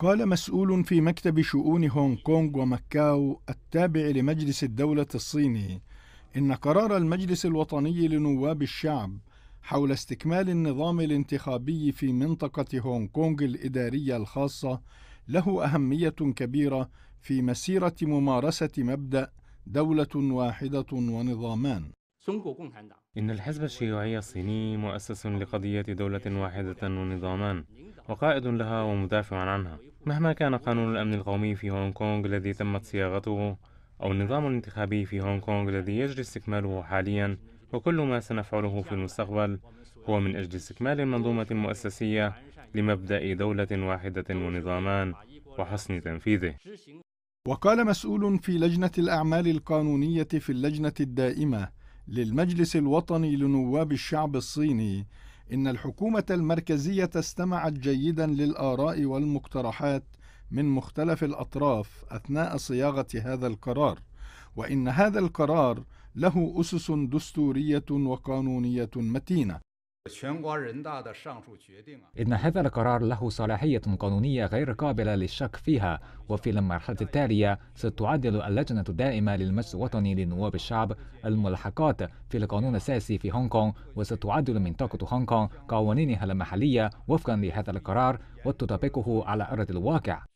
قال مسؤول في مكتب شؤون هونغ كونغ ومكاو التابع لمجلس الدولة الصيني إن قرار المجلس الوطني لنواب الشعب حول استكمال النظام الانتخابي في منطقة هونغ كونغ الإدارية الخاصة له أهمية كبيرة في مسيرة ممارسة مبدأ دولة واحدة ونظامان. إن الحزب الشيوعي الصيني مؤسس لقضية دولة واحدة ونظامان وقائد لها ومدافع عنها مهما كان قانون الأمن القومي في هونغ كونغ الذي تمت صياغته أو النظام الانتخابي في هونغ كونغ الذي يجري استكماله حاليا وكل ما سنفعله في المستقبل هو من أجل استكمال المنظومة المؤسسية لمبدأ دولة واحدة ونظامان وحسن تنفيذه وقال مسؤول في لجنة الأعمال القانونية في اللجنة الدائمة للمجلس الوطني لنواب الشعب الصيني إن الحكومة المركزية استمعت جيدا للآراء والمقترحات من مختلف الأطراف أثناء صياغة هذا القرار، وإن هذا القرار له أسس دستورية وقانونية متينة، إن هذا القرار له صلاحية قانونية غير قابلة للشك فيها وفي المرحلة التالية ستعدل اللجنة الدائمة للمجلس الوطني لنواب الشعب الملحقات في القانون الأساسي في هونغ كونغ وستعدل منطقة هونغ كونغ قوانينها المحلية وفقا لهذا القرار وتطبقه على أرض الواقع